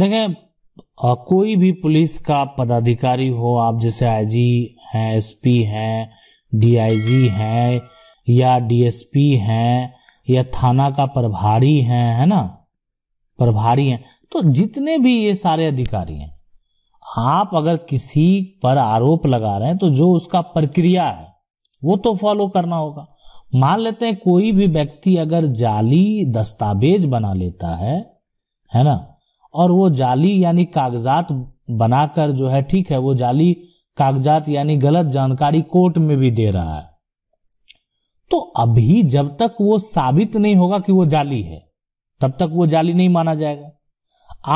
देखें कोई भी पुलिस का पदाधिकारी हो आप जैसे आईजी हैं एसपी हैं डीआईजी हैं या डीएसपी हैं या थाना का प्रभारी हैं है ना प्रभारी हैं तो जितने भी ये सारे अधिकारी हैं आप अगर किसी पर आरोप लगा रहे हैं तो जो उसका प्रक्रिया है वो तो फॉलो करना होगा मान लेते हैं कोई भी व्यक्ति अगर जाली दस्तावेज बना लेता है है ना और वो जाली यानी कागजात बनाकर जो है ठीक है वो जाली कागजात यानी गलत जानकारी कोर्ट में भी दे रहा है तो अभी जब तक वो साबित नहीं होगा कि वो जाली है तब तक वो जाली नहीं माना जाएगा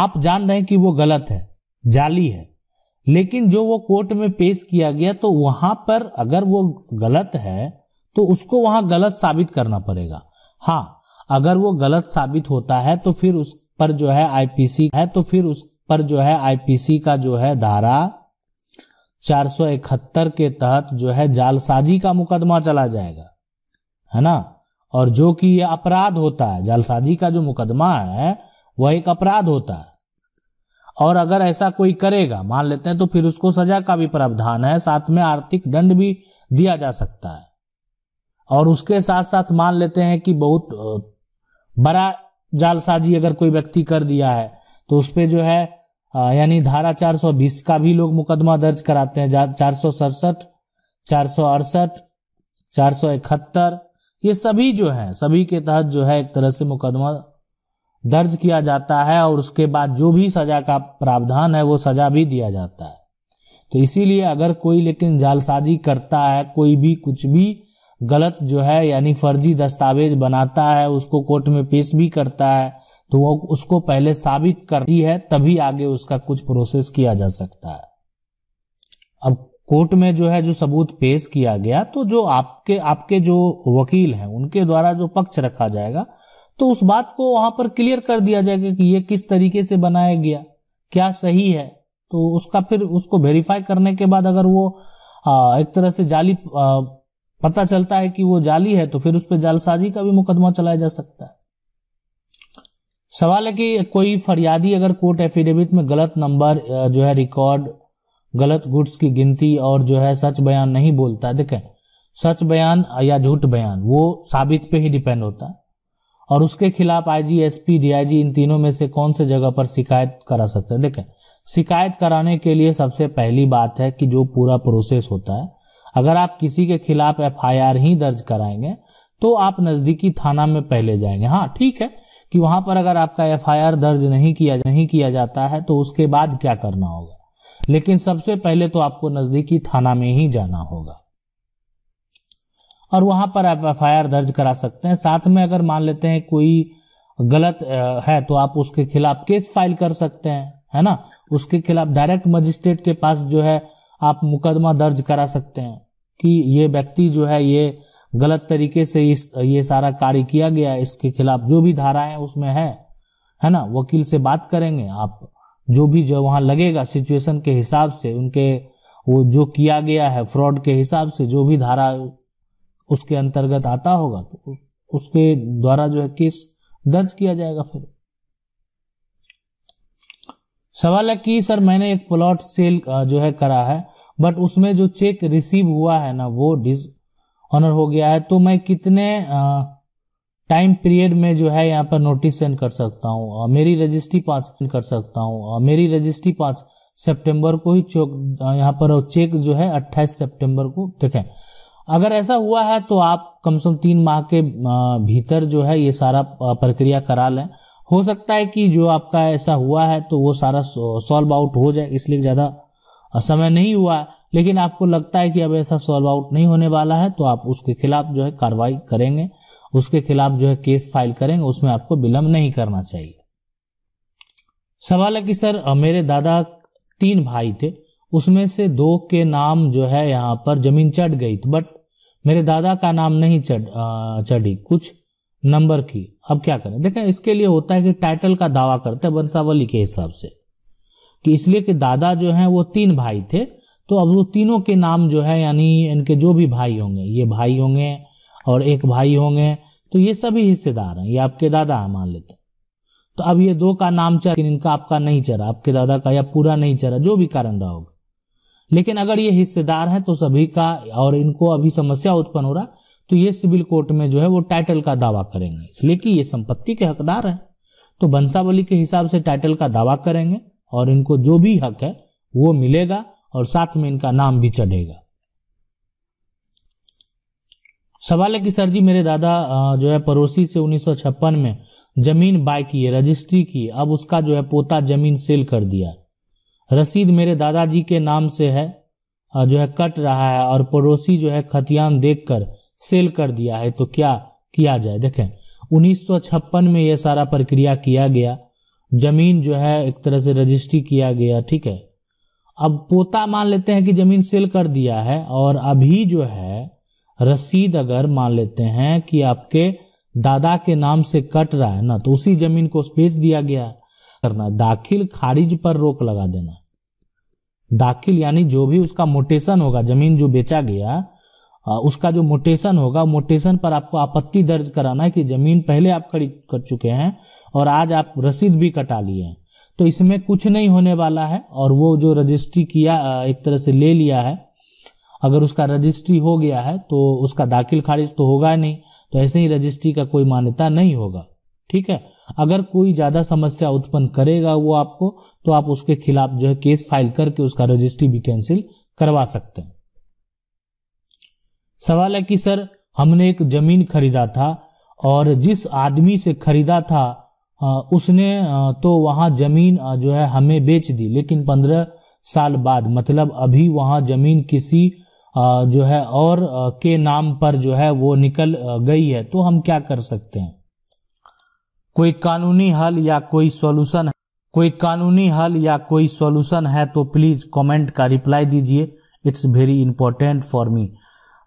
आप जान रहे हैं कि वो गलत है जाली है लेकिन जो वो कोर्ट में पेश किया गया तो वहां पर अगर वो गलत है तो उसको वहां गलत साबित करना पड़ेगा हाँ अगर वो गलत साबित होता है तो फिर उस पर जो है आईपीसी है तो फिर उस पर जो है आईपीसी का जो है धारा चार के तहत जो है जालसाजी का मुकदमा चला जाएगा है ना और जो कि यह अपराध होता है जालसाजी का जो मुकदमा है वह एक अपराध होता है और अगर ऐसा कोई करेगा मान लेते हैं तो फिर उसको सजा का भी प्रावधान है साथ में आर्थिक दंड भी दिया जा सकता है और उसके साथ साथ मान लेते हैं कि बहुत बड़ा जालसाजी अगर कोई व्यक्ति कर दिया है तो उस पर जो है यानी धारा 420 का भी लोग मुकदमा दर्ज कराते हैं चार सौ सड़सठ चार सौ अड़सठ चार सौ इकहत्तर ये सभी जो है सभी के तहत जो है एक तरह से मुकदमा दर्ज किया जाता है और उसके बाद जो भी सजा का प्रावधान है वो सजा भी दिया जाता है तो इसीलिए अगर कोई लेकिन जालसाजी करता है कोई भी कुछ भी गलत जो है यानी फर्जी दस्तावेज बनाता है उसको कोर्ट में पेश भी करता है तो वो उसको पहले साबित करती है तभी आगे उसका कुछ प्रोसेस किया जा सकता है अब कोर्ट में जो है जो सबूत पेश किया गया तो जो आपके आपके जो वकील हैं उनके द्वारा जो पक्ष रखा जाएगा तो उस बात को वहां पर क्लियर कर दिया जाएगा कि ये किस तरीके से बनाया गया क्या सही है तो उसका फिर उसको वेरीफाई करने के बाद अगर वो एक तरह से जाली पता चलता है कि वो जाली है तो फिर उस पर जालसाजी का भी मुकदमा चलाया जा सकता है सवाल है कि कोई फरियादी अगर कोर्ट एफिडेविट में गलत नंबर जो है रिकॉर्ड गलत गुड्स की गिनती और जो है सच बयान नहीं बोलता देखें सच बयान या झूठ बयान वो साबित पे ही डिपेंड होता है और उसके खिलाफ आईजी एसपी डीआईजी इन तीनों में से कौन से जगह पर शिकायत करा सकते हैं देखें शिकायत कराने के लिए सबसे पहली बात है कि जो पूरा प्रोसेस होता है अगर आप किसी के खिलाफ एफआईआर ही दर्ज कराएंगे तो आप नजदीकी थाना में पहले जाएंगे हाँ ठीक है कि वहां पर अगर आपका एफआईआर दर्ज नहीं किया नहीं किया जाता है तो उसके बाद क्या करना होगा लेकिन सबसे पहले तो आपको नजदीकी थाना में ही जाना होगा और वहां पर आप एफ दर्ज करा सकते हैं साथ में अगर मान लेते हैं कोई गलत है तो आप उसके खिलाफ केस फाइल कर सकते हैं है ना उसके खिलाफ डायरेक्ट मजिस्ट्रेट के पास जो है आप मुकदमा दर्ज करा सकते हैं कि ये व्यक्ति जो है ये गलत तरीके से इस ये सारा कार्य किया गया इसके खिलाफ जो भी धारा है उसमें है है ना वकील से बात करेंगे आप जो भी जो वहां लगेगा सिचुएशन के हिसाब से उनके वो जो किया गया है फ्रॉड के हिसाब से जो भी धारा उसके अंतर्गत आता होगा तो उसके द्वारा जो है केस दर्ज किया जाएगा फिर सवाल है कि सर मैंने एक प्लॉट सेल जो है करा है बट उसमें जो चेक रिसीव हुआ है ना वो डिस ऑनर हो गया है तो मैं कितने टाइम पीरियड में जो है यहाँ पर नोटिस सेंड कर सकता हूँ मेरी रजिस्ट्री पाँच कर सकता हूँ मेरी रजिस्ट्री पाँच सितंबर को ही चोक यहाँ पर चेक जो है 28 सितंबर को देखें अगर ऐसा हुआ है तो आप कम से कम तीन माह के भीतर जो है ये सारा प्रक्रिया करा लें हो सकता है कि जो आपका ऐसा हुआ है तो वो सारा सॉल्व आउट हो जाए इसलिए ज़्यादा समय नहीं हुआ लेकिन आपको लगता है कि अब ऐसा सॉल्व आउट नहीं होने वाला है तो आप उसके खिलाफ जो है कार्रवाई करेंगे उसके खिलाफ जो है केस फाइल करेंगे उसमें आपको विलंब नहीं करना चाहिए सवाल है कि सर मेरे दादा तीन भाई थे उसमें से दो के नाम जो है यहाँ पर जमीन चढ़ गई थी बट मेरे दादा का नाम नहीं चढ़ चढ़ी कुछ नंबर की अब क्या करें देखें इसके लिए होता है कि टाइटल का दावा करते हैं वंशावली के हिसाब से कि इसलिए कि दादा जो है वो तीन भाई थे तो अब वो तीनों के नाम जो है यानी इनके जो भी भाई होंगे ये भाई होंगे और एक भाई होंगे तो ये सभी हिस्सेदार हैं ये आपके दादा है मान लेते हैं तो अब ये दो का नाम चला लेकिन इनका आपका नहीं चरा आपके दादा का या पूरा नहीं चरा जो भी कारण रहा होगा लेकिन अगर ये हिस्सेदार हैं तो सभी का और इनको अभी समस्या उत्पन्न हो रहा तो ये सिविल कोर्ट में जो है वो टाइटल का दावा करेंगे इसलिए कि ये संपत्ति के हकदार हैं तो बंसावली के हिसाब से टाइटल का दावा करेंगे और इनको जो भी हक है वो मिलेगा और साथ में इनका नाम भी चढ़ेगा सवाल है कि सर जी मेरे दादा जो है पड़ोसी से उन्नीस में जमीन बाय किए रजिस्ट्री की अब उसका जो है पोता जमीन सेल कर दिया रसीद मेरे दादाजी के नाम से है जो है कट रहा है और पड़ोसी जो है खतियान देखकर सेल कर दिया है तो क्या किया जाए देखें 1956 में यह सारा प्रक्रिया किया गया जमीन जो है एक तरह से रजिस्ट्री किया गया ठीक है अब पोता मान लेते हैं कि जमीन सेल कर दिया है और अभी जो है रसीद अगर मान लेते हैं कि आपके दादा के नाम से कट रहा है ना तो उसी जमीन को बेच दिया गया करना दाखिल खारिज पर रोक लगा देना दाखिल यानी जो भी उसका मोटेशन होगा जमीन जो बेचा गया उसका जो मोटेशन होगा मोटेशन पर आपको आपत्ति दर्ज कराना है कि जमीन पहले आप खरीद कर चुके हैं और आज आप रसीद भी कटा लिए हैं तो इसमें कुछ नहीं होने वाला है और वो जो रजिस्ट्री किया एक तरह से ले लिया है अगर उसका रजिस्ट्री हो गया है तो उसका दाखिल खारिज तो होगा नहीं तो ऐसे ही रजिस्ट्री का कोई मान्यता नहीं होगा ठीक है अगर कोई ज़्यादा समस्या उत्पन्न करेगा वो आपको तो आप उसके खिलाफ जो है केस फाइल करके उसका रजिस्ट्री भी कैंसिल करवा सकते हैं सवाल है कि सर हमने एक जमीन खरीदा था और जिस आदमी से खरीदा था उसने तो वहाँ जमीन जो है हमें बेच दी लेकिन पंद्रह साल बाद मतलब अभी वहाँ जमीन किसी जो है और के नाम पर जो है वो निकल गई है तो हम क्या कर सकते हैं कोई कानूनी हल या कोई सॉल्यूशन कोई कानूनी हल या कोई सॉल्यूशन है तो प्लीज़ कमेंट का रिप्लाई दीजिए it's very important for me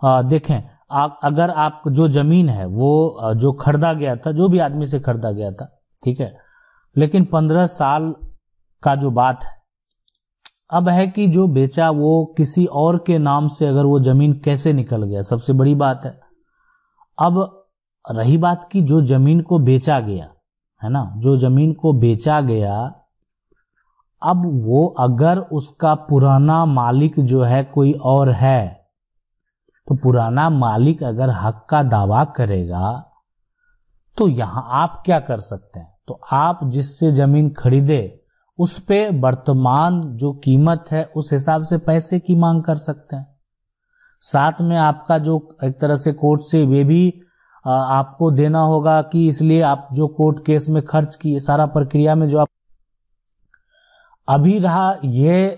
देखें आप अगर आप जो जमीन है वो जो खरीदा गया था जो भी आदमी से खरीदा गया था ठीक है लेकिन पंद्रह साल का जो बात है अब है कि जो बेचा वो किसी और के नाम से अगर वो जमीन कैसे निकल गया सबसे बड़ी बात है अब रही बात की जो जमीन को बेचा गया है ना जो जमीन को बेचा गया अब वो अगर उसका पुराना मालिक जो है कोई और है तो पुराना मालिक अगर हक का दावा करेगा तो यहां आप क्या कर सकते हैं तो आप जिससे जमीन खरीदे उस पे वर्तमान जो कीमत है उस हिसाब से पैसे की मांग कर सकते हैं साथ में आपका जो एक तरह से कोर्ट से वे भी आपको देना होगा कि इसलिए आप जो कोर्ट केस में खर्च किए सारा प्रक्रिया में जो आप अभी रहा यह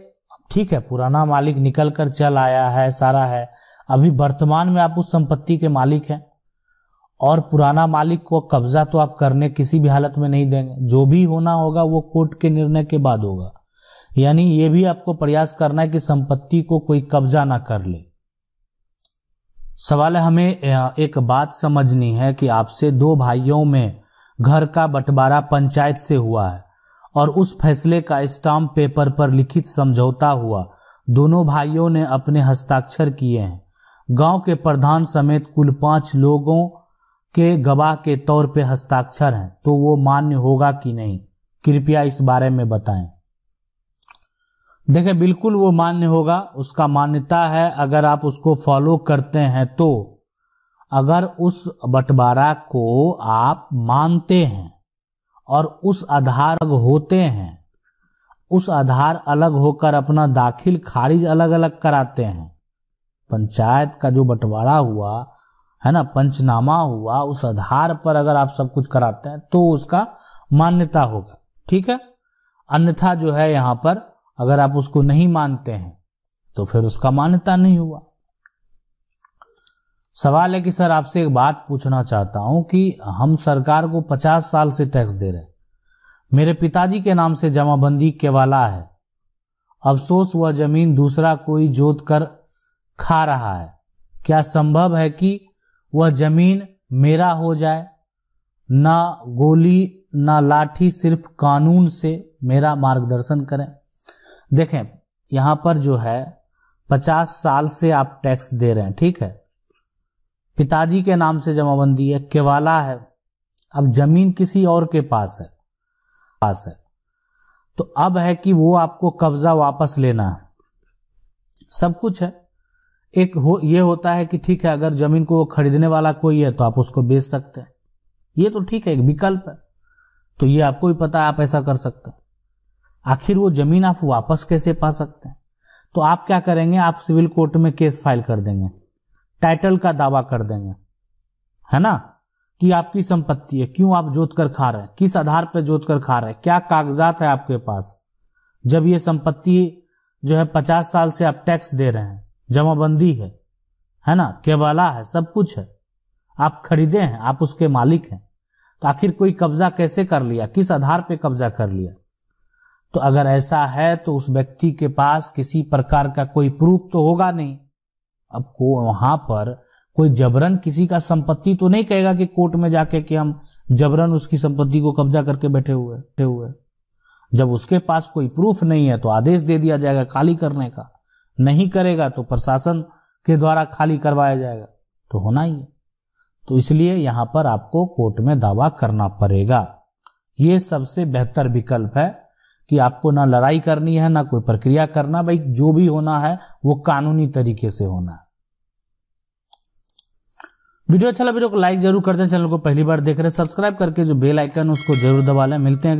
ठीक है पुराना मालिक निकल कर चल आया है सारा है अभी वर्तमान में आप उस संपत्ति के मालिक हैं और पुराना मालिक को कब्जा तो आप करने किसी भी हालत में नहीं देंगे जो भी होना होगा वो कोर्ट के निर्णय के बाद होगा यानी ये भी आपको प्रयास करना है कि संपत्ति को कोई कब्जा ना कर ले सवाल है हमें एक बात समझनी है कि आपसे दो भाइयों में घर का बंटवारा पंचायत से हुआ है और उस फैसले का स्टाम्प पेपर पर लिखित समझौता हुआ दोनों भाइयों ने अपने हस्ताक्षर किए हैं गांव के प्रधान समेत कुल पांच लोगों के गवाह के तौर पे हस्ताक्षर हैं तो वो मान्य होगा कि नहीं कृपया इस बारे में बताएं देखिए बिल्कुल वो मान्य होगा उसका मान्यता है अगर आप उसको फॉलो करते हैं तो अगर उस बंटवारा को आप मानते हैं और उस आधार होते हैं उस आधार अलग होकर अपना दाखिल खारिज अलग अलग कराते हैं पंचायत का जो बंटवारा हुआ है ना पंचनामा हुआ उस आधार पर अगर आप सब कुछ कराते हैं तो उसका मान्यता होगा ठीक है अन्यथा जो है यहां पर अगर आप उसको नहीं मानते हैं तो फिर उसका मान्यता नहीं हुआ सवाल है कि सर आपसे एक बात पूछना चाहता हूं कि हम सरकार को पचास साल से टैक्स दे रहे हैं मेरे पिताजी के नाम से जमाबंदी केवाला है अफसोस वह जमीन दूसरा कोई जोत कर खा रहा है क्या संभव है कि वह जमीन मेरा हो जाए ना गोली ना लाठी सिर्फ कानून से मेरा मार्गदर्शन करें देखें यहां पर जो है पचास साल से आप टैक्स दे रहे हैं ठीक है पिताजी के नाम से जमाबंदी है केवाला है अब जमीन किसी और के पास है पास है तो अब है कि वो आपको कब्जा वापस लेना है सब कुछ है एक हो ये होता है कि ठीक है अगर जमीन को खरीदने वाला कोई है तो आप उसको बेच सकते हैं ये तो ठीक है एक विकल्प है तो ये आपको भी पता है आप ऐसा कर सकते हैं आखिर वो जमीन आप वापस कैसे पा सकते हैं तो आप क्या करेंगे आप सिविल कोर्ट में केस फाइल कर देंगे टाइटल का दावा कर देंगे है ना कि आपकी संपत्ति है क्यों आप जोत कर खा रहे हैं किस आधार पर जोत कर खा रहे हैं क्या कागजात है आपके पास जब ये संपत्ति जो है पचास साल से आप टैक्स दे रहे हैं जमाबंदी है है ना केवाला है सब कुछ है आप खरीदे हैं आप उसके मालिक हैं तो आखिर कोई कब्जा कैसे कर लिया किस आधार पे कब्जा कर लिया तो अगर ऐसा है तो उस व्यक्ति के पास किसी प्रकार का कोई प्रूफ तो होगा नहीं अब को वहां पर कोई जबरन किसी का संपत्ति तो नहीं कहेगा कि कोर्ट में जाके कि हम जबरन उसकी संपत्ति को कब्जा करके बैठे हुए बैठे हुए जब उसके पास कोई प्रूफ नहीं है तो आदेश दे दिया जाएगा खाली करने का नहीं करेगा तो प्रशासन के द्वारा खाली करवाया जाएगा तो होना ही है तो इसलिए यहां पर आपको कोर्ट में दावा करना पड़ेगा ये सबसे बेहतर विकल्प है कि आपको ना लड़ाई करनी है ना कोई प्रक्रिया करना भाई जो भी होना है वो कानूनी तरीके से होना है वीडियो अच्छा लगा वीडियो तो को लाइक जरूर कर दें चैनल को पहली बार देख रहे हैं सब्सक्राइब करके जो बेल आइकन उसको जरूर दबा लें मिलते हैं